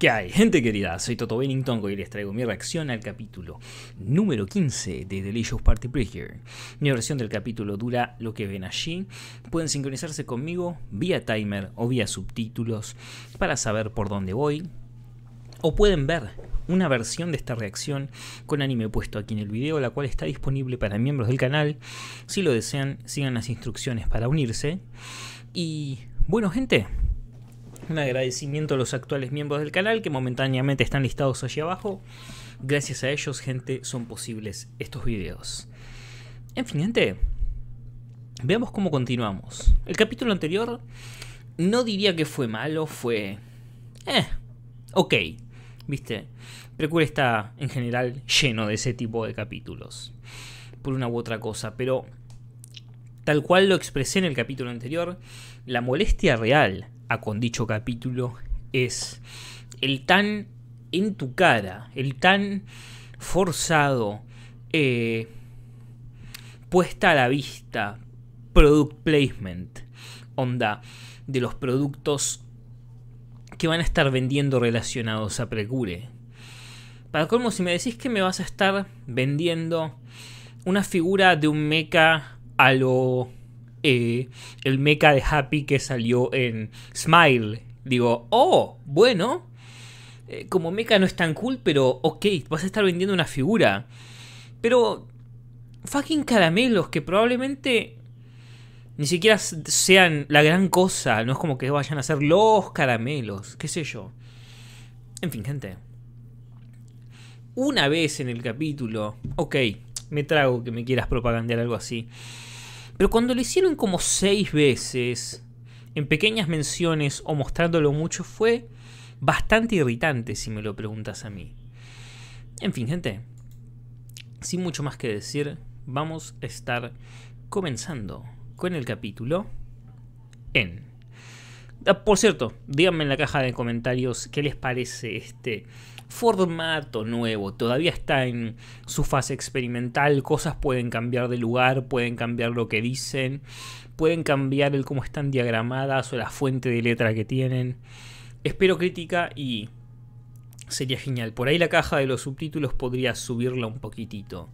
¿Qué hay? Gente querida, soy Toto Bennington y les traigo mi reacción al capítulo número 15 de Delicious Party Breaker. Mi versión del capítulo dura lo que ven allí. Pueden sincronizarse conmigo vía timer o vía subtítulos para saber por dónde voy. O pueden ver una versión de esta reacción con anime puesto aquí en el video, la cual está disponible para miembros del canal. Si lo desean, sigan las instrucciones para unirse. Y bueno gente, un agradecimiento a los actuales miembros del canal que momentáneamente están listados allí abajo. Gracias a ellos, gente, son posibles estos videos. En fin, gente, veamos cómo continuamos. El capítulo anterior no diría que fue malo, fue... Eh, ok, viste. Precura está en general lleno de ese tipo de capítulos. Por una u otra cosa, pero tal cual lo expresé en el capítulo anterior, la molestia real a con dicho capítulo es el tan en tu cara, el tan forzado, eh, puesta a la vista, product placement, onda de los productos que van a estar vendiendo relacionados a Precure. Para colmo, si me decís que me vas a estar vendiendo una figura de un mecha a lo eh, el mecha de Happy que salió en Smile. Digo, oh, bueno, eh, como mecha no es tan cool, pero ok, vas a estar vendiendo una figura. Pero, fucking caramelos que probablemente ni siquiera sean la gran cosa. No es como que vayan a ser los caramelos, qué sé yo. En fin, gente. Una vez en el capítulo, ok, me trago que me quieras propagandear algo así. Pero cuando lo hicieron como seis veces, en pequeñas menciones o mostrándolo mucho, fue bastante irritante si me lo preguntas a mí. En fin, gente, sin mucho más que decir, vamos a estar comenzando con el capítulo en... Ah, por cierto, díganme en la caja de comentarios qué les parece este formato nuevo, todavía está en su fase experimental, cosas pueden cambiar de lugar, pueden cambiar lo que dicen, pueden cambiar el cómo están diagramadas o la fuente de letra que tienen. Espero crítica y sería genial. Por ahí la caja de los subtítulos podría subirla un poquitito.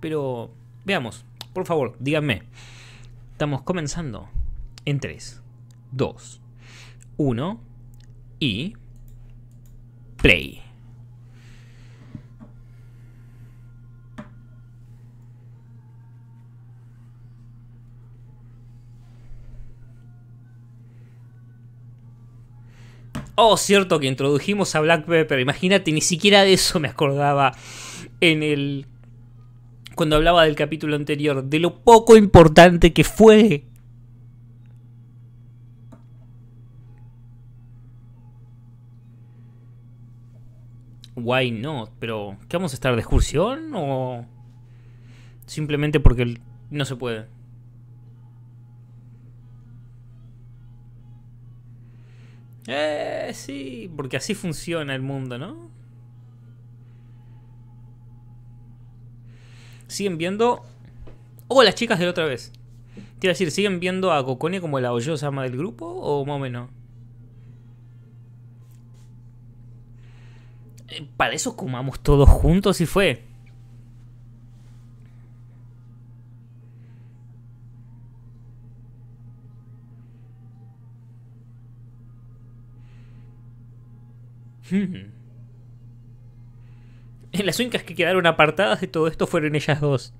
Pero veamos, por favor, díganme. Estamos comenzando en 3, 2, 1 y play. Oh, cierto que introdujimos a Black Pepper. Imagínate, ni siquiera de eso me acordaba en el. Cuando hablaba del capítulo anterior, de lo poco importante que fue. Why not? Pero, ¿qué vamos a estar de excursión? ¿O simplemente porque no se puede? Eh, sí, porque así funciona el mundo, ¿no? Siguen viendo... Oh, las chicas de la otra vez. Quiero decir, ¿siguen viendo a cocone como la hoyosa ama del grupo o más o menos? Eh, para eso comamos todos juntos y fue. En Las únicas que quedaron apartadas de todo esto fueron ellas dos.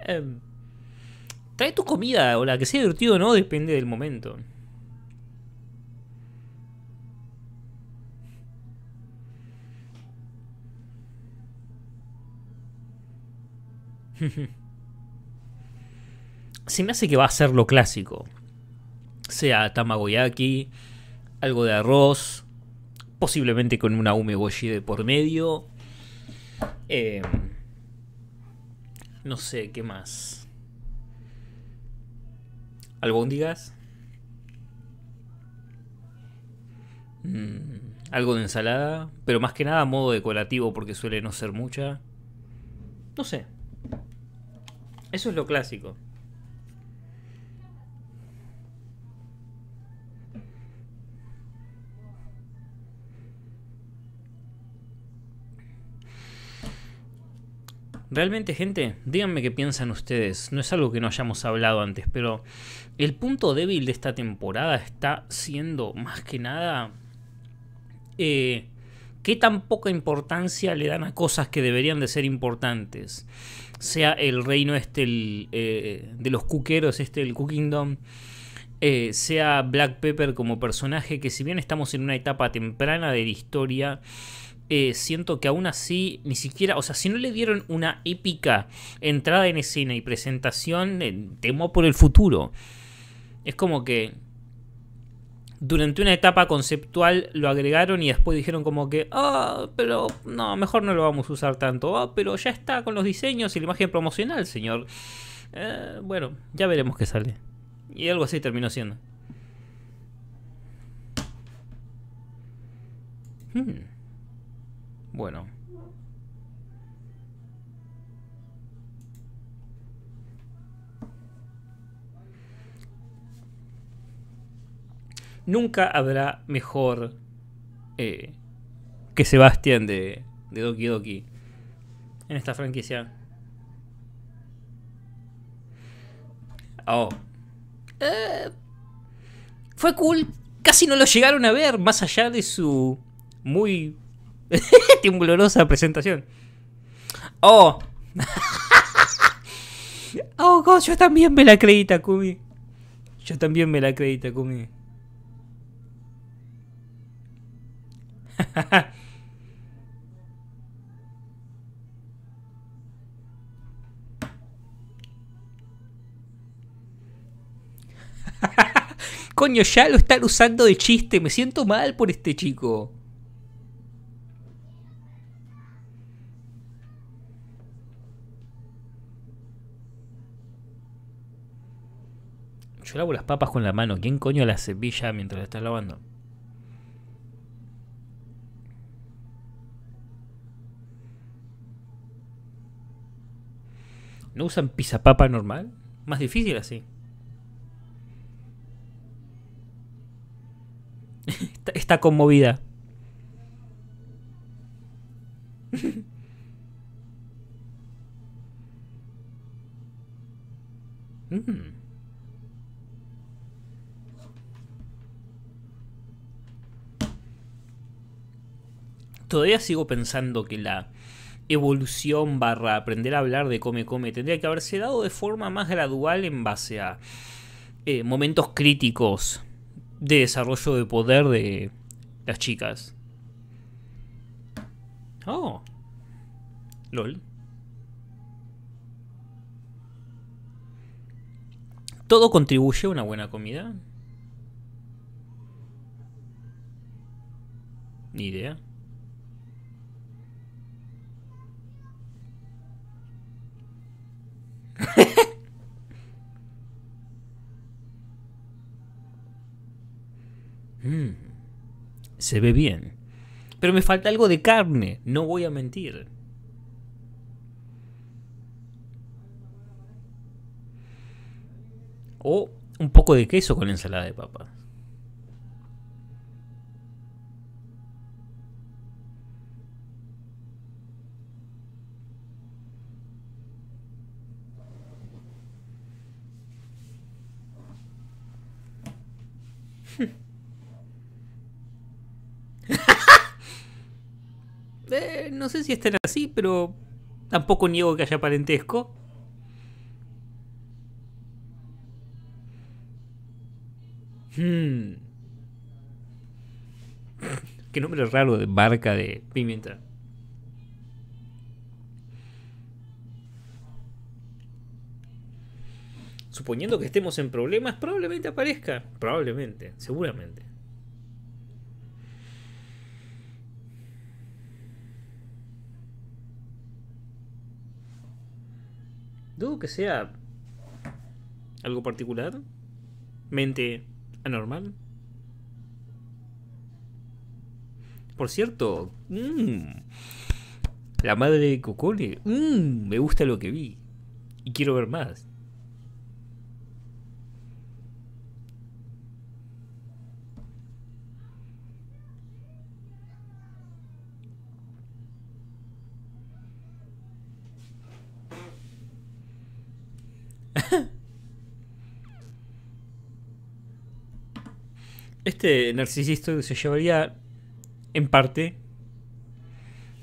Em, trae tu comida, o la que sea divertido o no, depende del momento. Se me hace que va a ser lo clásico sea tamagoyaki, algo de arroz, posiblemente con una umeboshi de por medio. Em, no sé, ¿qué más? ¿Algo Mm, algo de ensalada, pero más que nada modo decorativo porque suele no ser mucha. No sé. Eso es lo clásico. Realmente, gente, díganme qué piensan ustedes. No es algo que no hayamos hablado antes, pero el punto débil de esta temporada está siendo más que nada eh, qué tan poca importancia le dan a cosas que deberían de ser importantes. Sea el reino este eh, de los cuqueros, este el Cookingdom. Eh, sea Black Pepper como personaje que si bien estamos en una etapa temprana de la historia, eh, siento que aún así ni siquiera, o sea, si no le dieron una épica entrada en escena y presentación, eh, temo por el futuro. Es como que durante una etapa conceptual lo agregaron y después dijeron como que, ah, pero no, mejor no lo vamos a usar tanto, ah, pero ya está con los diseños y la imagen promocional, señor. Eh, bueno, ya veremos qué sale. Y algo así terminó siendo. Hmm. Bueno. Nunca habrá mejor eh, que Sebastián de, de Doki Doki en esta franquicia. Oh. Eh, fue cool. Casi no lo llegaron a ver, más allá de su muy Timbulosa presentación. Oh. oh, God, yo también me la acredito, Kumi. Yo también me la acredito, Kumi. Coño, ya lo están usando de chiste. Me siento mal por este chico. Yo lavo las papas con la mano. ¿Quién coño la Sevilla mientras la estás lavando? ¿No usan pizapapa normal? Más difícil así. está, está conmovida. todavía sigo pensando que la evolución barra aprender a hablar de Come Come tendría que haberse dado de forma más gradual en base a eh, momentos críticos de desarrollo de poder de las chicas. Oh. LOL. ¿Todo contribuye a una buena comida? Ni idea. Mm. se ve bien. Pero me falta algo de carne, no voy a mentir. O un poco de queso con ensalada de papas Eh, no sé si están así, pero tampoco niego que haya parentesco. Hmm. Qué nombre raro de barca de pimienta. Suponiendo que estemos en problemas, probablemente aparezca. Probablemente, seguramente. que sea algo particular? ¿Mente anormal? Por cierto, mm, la madre de Cocone, mm, me gusta lo que vi y quiero ver más. este narcisista se llevaría en parte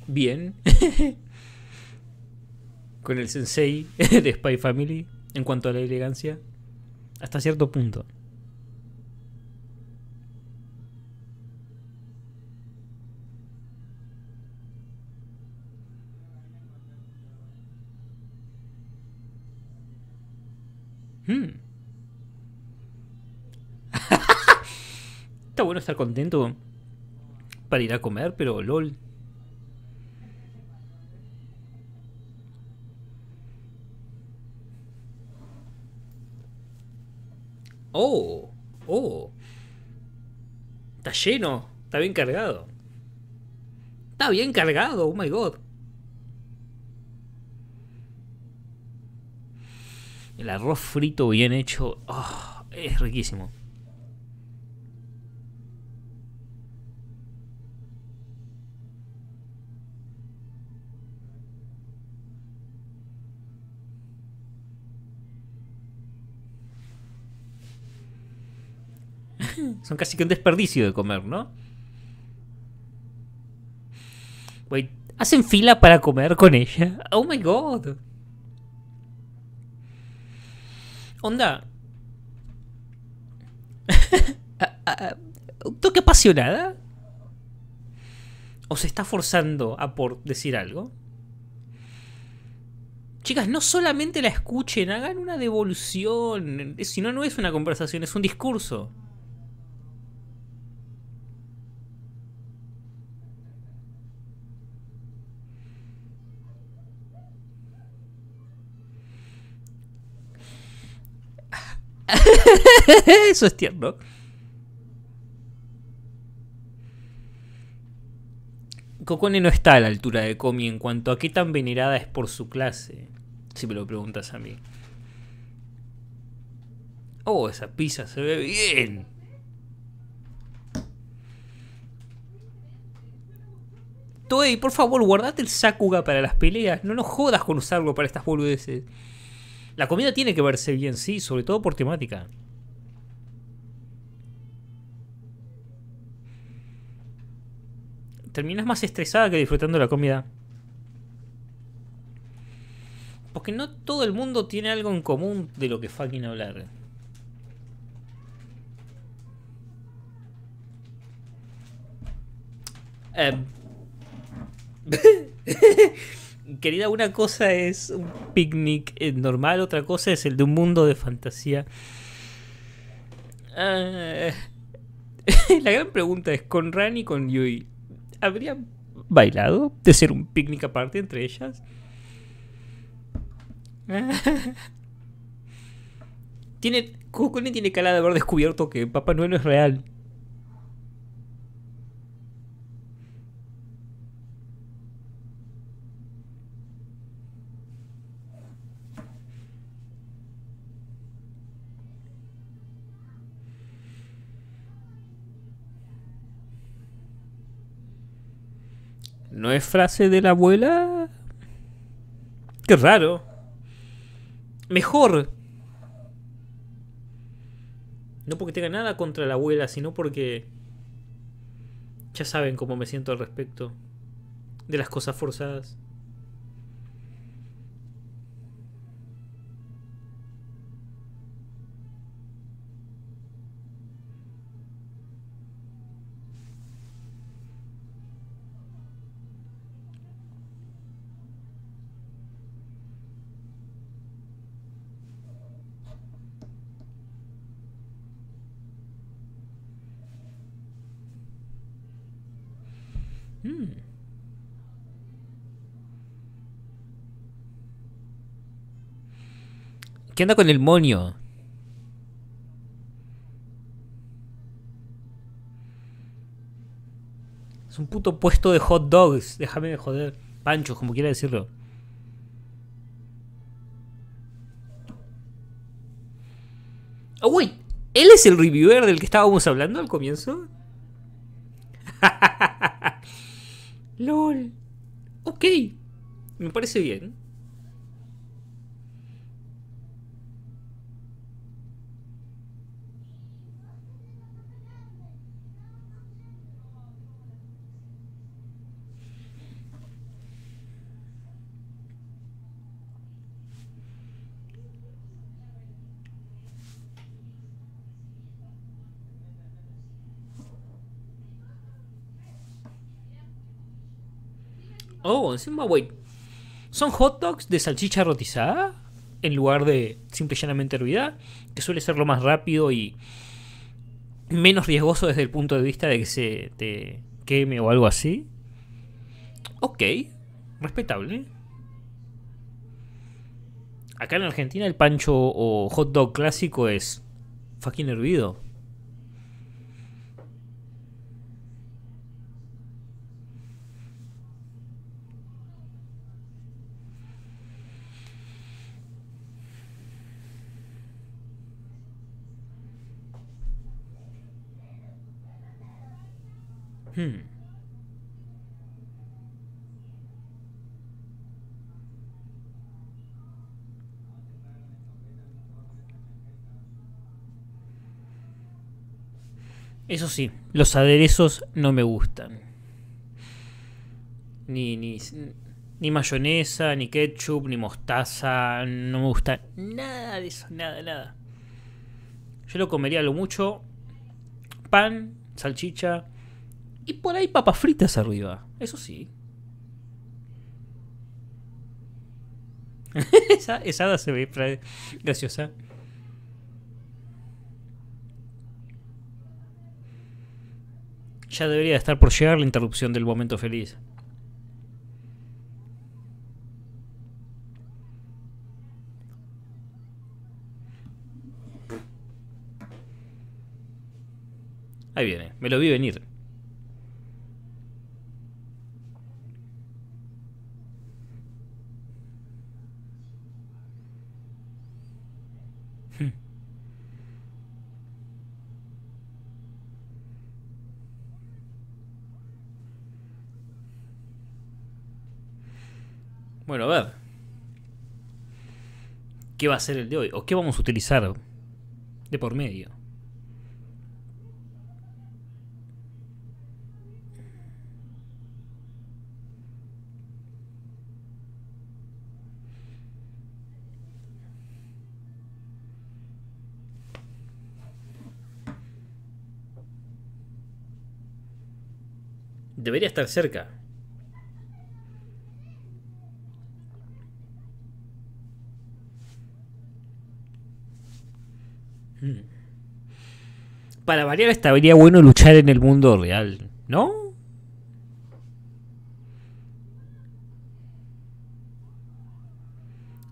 bien con el sensei de Spy Family en cuanto a la elegancia, hasta cierto punto. estar contento para ir a comer, pero lol. Oh, oh. Está lleno, está bien cargado. Está bien cargado, oh my god. El arroz frito bien hecho, ah, es riquísimo. Son casi que un desperdicio de comer, ¿no? Wait, ¿hacen fila para comer con ella? Oh my god. Onda. Ah, ah, ah, ¿Un toque apasionada? ¿O se está forzando a por decir algo? Chicas, no solamente la escuchen, hagan una devolución. Si no, no es una conversación, es un discurso. Eso es tierno. Cocone no está a la altura de Komi en cuanto a qué tan venerada es por su clase. Si me lo preguntas a mí. Oh, esa pizza se ve bien. Toei, por favor, guardate el Sakuga para las peleas. No nos jodas con usarlo para estas boludeces. La comida tiene que verse bien, sí, sobre todo por temática. Terminas más estresada que disfrutando la comida. Porque no todo el mundo tiene algo en común de lo que fucking hablar. Em. querida, una cosa es un picnic eh, normal, otra cosa es el de un mundo de fantasía. Ah, la gran pregunta es, ¿con Ran y con Yui habrían bailado de ser un picnic aparte entre ellas? tiene, tiene cala de haber descubierto que Papá Noel es real. ¿No es frase de la abuela? Qué raro. Mejor. No porque tenga nada contra la abuela, sino porque... Ya saben cómo me siento al respecto. De las cosas forzadas. ¿Qué anda con el moño? Es un puto puesto de hot dogs. Déjame joder. Pancho, como quiera decirlo. Oh, ah, wait. ¿Él es el reviewer del que estábamos hablando al comienzo? LOL. Ok. Me parece bien. Oh, encima, güey. ¿Son hot dogs de salchicha rotizada? En lugar de simple y llanamente hervida, que suele ser lo más rápido y menos riesgoso desde el punto de vista de que se te queme o algo así. Ok, respetable. Acá en Argentina el pancho o hot dog clásico es fucking hervido. Hmm. Eso sí, los aderezos no me gustan. Ni, ni, ni mayonesa, ni ketchup, ni mostaza. No me gusta nada de eso, nada, nada. Yo lo comería lo mucho pan, salchicha, y por ahí papas fritas arriba. Eso sí. esa, esa se ve graciosa. Ya debería estar por llegar la interrupción del momento feliz. Ahí viene, me lo vi venir. Bueno, a ver. ¿Qué va a ser el de hoy? ¿O qué vamos a utilizar de por medio? Debería estar cerca. para variar estaría bueno luchar en el mundo real, ¿no?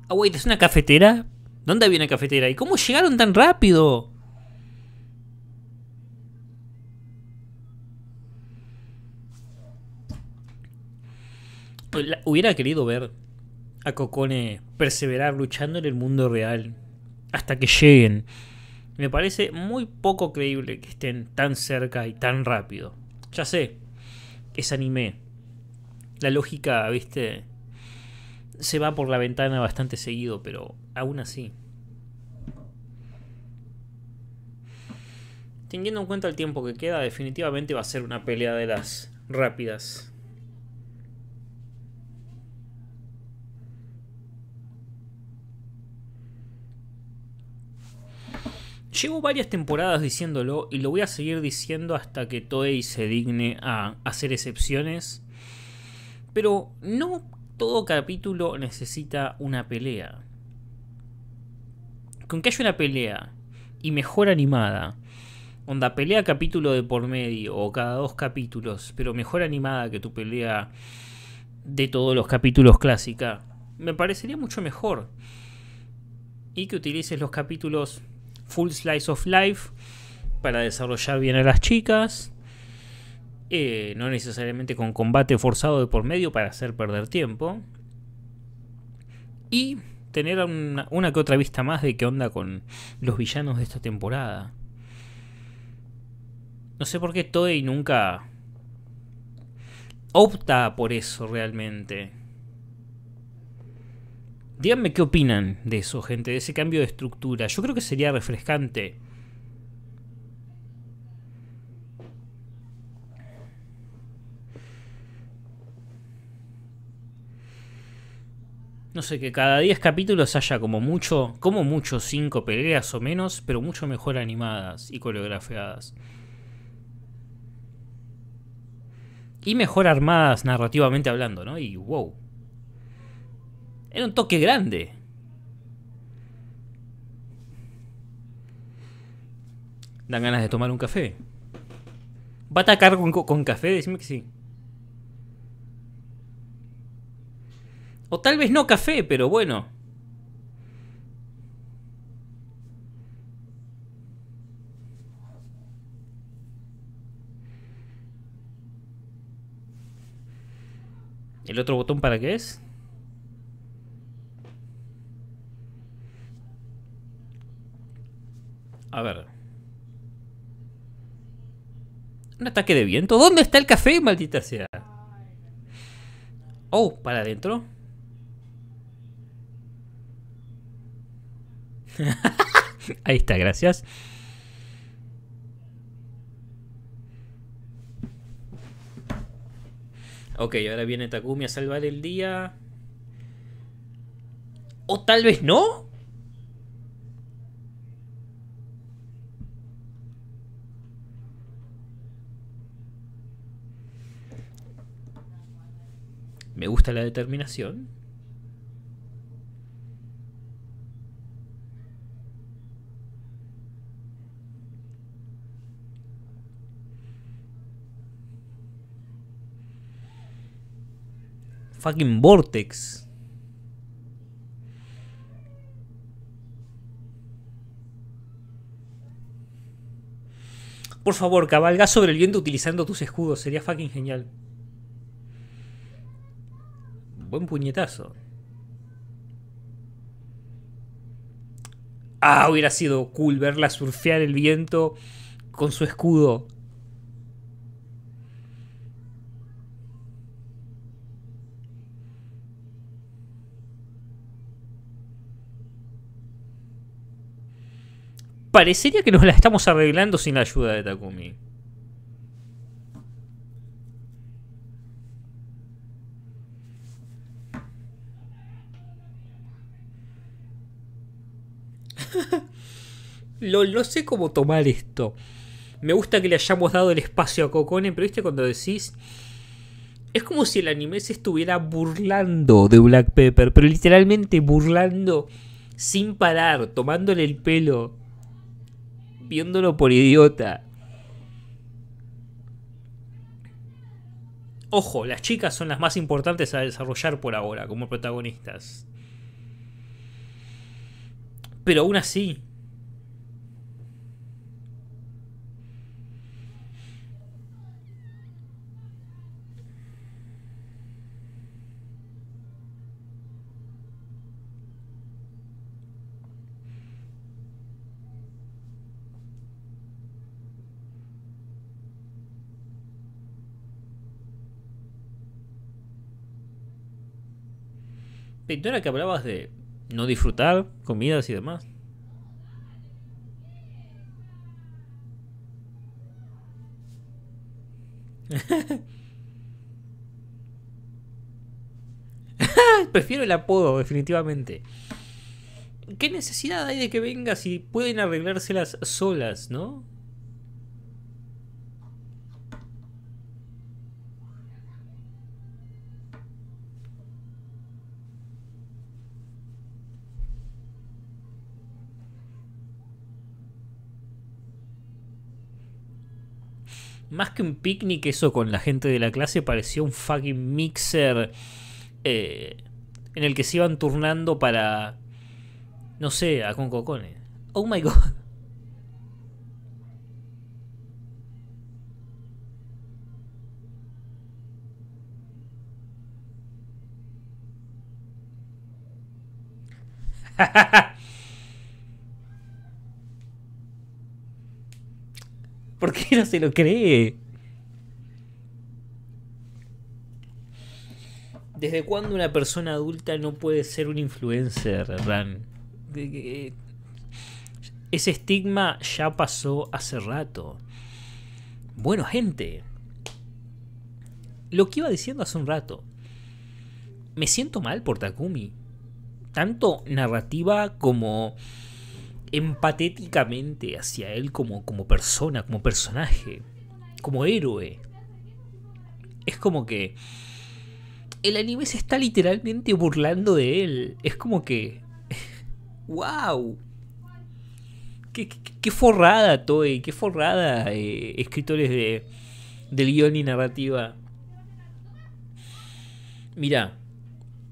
Ah, ¿es una cafetera? ¿Dónde había una cafetera? ¿Y cómo llegaron tan rápido? Pues hubiera querido ver a Cocone perseverar luchando en el mundo real hasta que lleguen me parece muy poco creíble que estén tan cerca y tan rápido. Ya sé, es anime. La lógica, viste, se va por la ventana bastante seguido, pero aún así. Teniendo en cuenta el tiempo que queda, definitivamente va a ser una pelea de las rápidas. Llevo varias temporadas diciéndolo y lo voy a seguir diciendo hasta que Toei se digne a hacer excepciones. Pero no todo capítulo necesita una pelea. Con que haya una pelea y mejor animada, onda pelea capítulo de por medio o cada dos capítulos, pero mejor animada que tu pelea de todos los capítulos clásica, me parecería mucho mejor. Y que utilices los capítulos Full Slice of Life para desarrollar bien a las chicas. Eh, no necesariamente con combate forzado de por medio para hacer perder tiempo. Y tener una, que otra vista más de qué onda con los villanos de esta temporada. No sé por qué Toei nunca opta por eso realmente. Díganme qué opinan de eso, gente, de ese cambio de estructura. Yo creo que sería refrescante. No sé, que cada 10 capítulos haya como mucho, como mucho 5 peleas o menos, pero mucho mejor animadas y coreografiadas. Y mejor armadas narrativamente hablando, ¿no? Y wow. Era un toque grande. Dan ganas de tomar un café. ¿Va a atacar con, café? Decime que sí. O tal vez no café, pero bueno. ¿El otro botón para qué es? A ver. Un ataque de viento. ¿Dónde está el café, maldita sea? Oh, para adentro. Ahí está, gracias. Ok, ahora viene Takumi a salvar el día. O tal vez no. Me gusta la determinación. Fucking Vortex. Por favor, cabalga sobre el viento utilizando tus escudos. Sería fucking genial. Buen puñetazo. Ah, hubiera sido cool verla surfear el viento con su escudo. Parecería que nos la estamos arreglando sin la ayuda de Takumi. lo, no sé cómo tomar esto. Me gusta que le hayamos dado el espacio a Cocone... pero viste cuando decís. Es como si el anime se estuviera burlando de Black Pepper, pero literalmente burlando sin parar, tomándole el pelo, viéndolo por idiota. Ojo, las chicas son las más importantes a desarrollar por ahora como protagonistas. Pero aún así, pintora que hablabas de no disfrutar comidas y demás. Prefiero el apodo, definitivamente. ¿Qué necesidad hay de que vengas si pueden arreglárselas solas, no? más que un picnic, eso con la gente de la clase parecía un fucking mixer eh, en el que se iban turnando para, no sé, a con Oh my god. se lo cree. ¿Desde cuándo una persona adulta no puede ser un influencer, Ran? Eh, ese estigma ya pasó hace rato. Bueno, gente. Lo que iba diciendo hace un rato. Me siento mal por Takumi. Tanto narrativa como empatéticamente hacia él como, como persona, como personaje, como héroe. Es como que el anime se está literalmente burlando de él. Es como que... ¡Wow! Qué, qué, forrada, Toei, qué forrada, eh, escritores de, del guión y narrativa. Mira,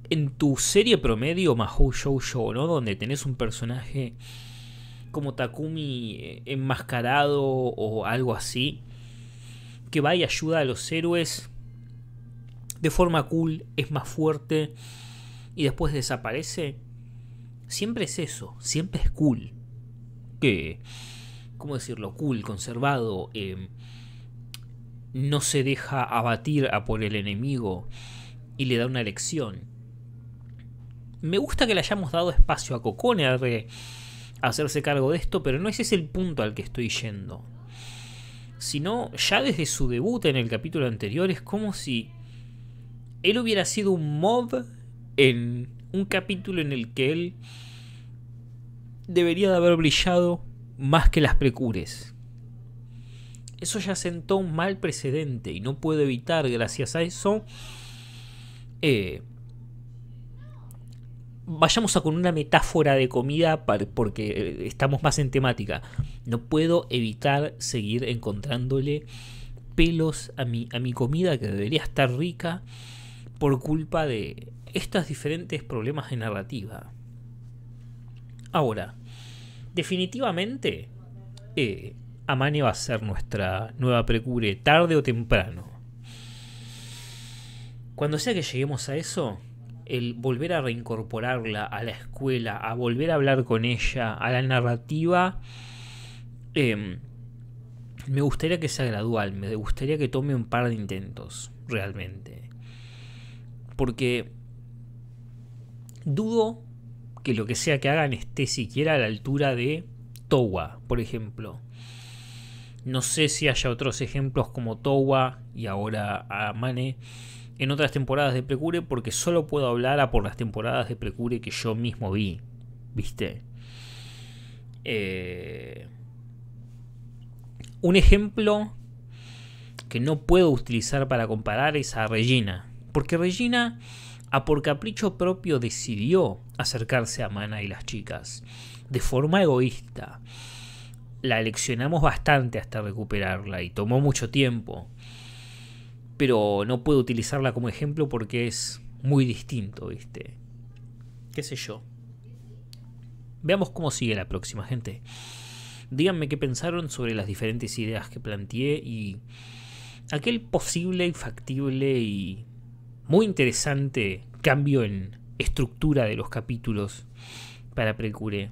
en tu serie promedio, Mahou Shoujo, ¿no? Donde tenés un personaje como Takumi eh, enmascarado o algo así, que va y ayuda a los héroes de forma cool, es más fuerte y después desaparece, siempre es eso, siempre es cool. Que, ¿cómo decirlo? Cool, conservado, em, no se deja abatir a por el enemigo y le da una lección. Me gusta que le hayamos dado espacio a Cocone hacerse cargo de esto, pero no ese es el punto al que estoy yendo. Sino ya desde su debut en el capítulo anterior es como si él hubiera sido un mob en un capítulo en el que él debería de haber brillado más que las precures. Eso ya sentó un mal precedente y no puedo evitar, gracias a eso, eh, vayamos a con una metáfora de comida porque eh, estamos más en temática. No puedo evitar seguir encontrándole pelos a mi, a mi comida que debería estar rica por culpa de estos diferentes problemas de narrativa. Ahora, definitivamente, eh, Amane va a ser nuestra nueva precure, tarde o temprano. Cuando sea que lleguemos a eso, el volver a reincorporarla a la escuela, a volver a hablar con ella, a la narrativa, em, me gustaría que sea gradual, me gustaría que tome un par de intentos, realmente. Porque dudo que lo que sea que hagan esté siquiera a la altura de Towa, por ejemplo. No sé si haya otros ejemplos como Towa y ahora Amane en otras temporadas de Precure porque solo puedo hablar a por las temporadas de Precure que yo mismo vi. ¿Viste? Eh, un ejemplo que no puedo utilizar para comparar es a Regina. Porque Regina, a por capricho propio, decidió acercarse a Mana y las chicas. De forma egoísta. La leccionamos bastante hasta recuperarla y tomó mucho tiempo pero no puedo utilizarla como ejemplo porque es muy distinto, ¿viste? ¿Qué sé yo? Veamos cómo sigue la próxima, gente. Díganme qué pensaron sobre las diferentes ideas que planteé y aquel posible y factible y muy interesante cambio en estructura de los capítulos para Precure.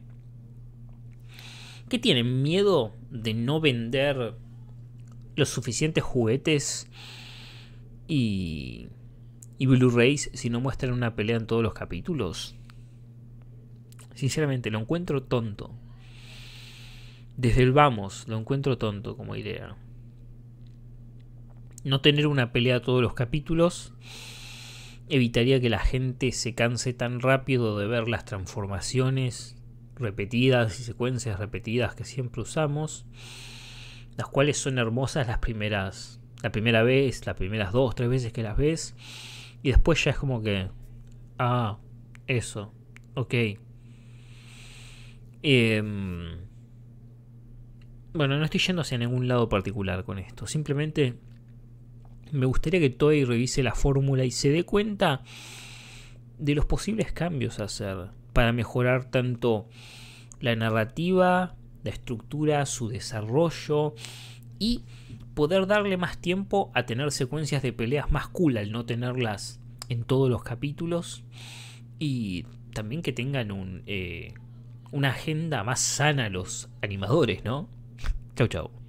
¿Qué tienen miedo de no vender los suficientes juguetes y, Blu-rays, si no muestran una pelea en todos los capítulos. Sinceramente, lo encuentro tonto. Desde el vamos, lo encuentro tonto como idea. No tener una pelea todos los capítulos evitaría que la gente se canse tan rápido de ver las transformaciones repetidas y secuencias repetidas que siempre usamos, las cuales son hermosas las primeras la primera vez, las primeras dos, tres veces que las ves. Y después ya es como que, ah, eso, ok. Em, bueno, no estoy yendo hacia ningún lado particular con esto. Simplemente me gustaría que Toei revise la fórmula y se dé cuenta de los posibles cambios a hacer para mejorar tanto la narrativa, la estructura, su desarrollo y poder darle más tiempo a tener secuencias de peleas más cool al no tenerlas en todos los capítulos y también que tengan un, eh, una agenda más sana los animadores, ¿no? Chau, chau.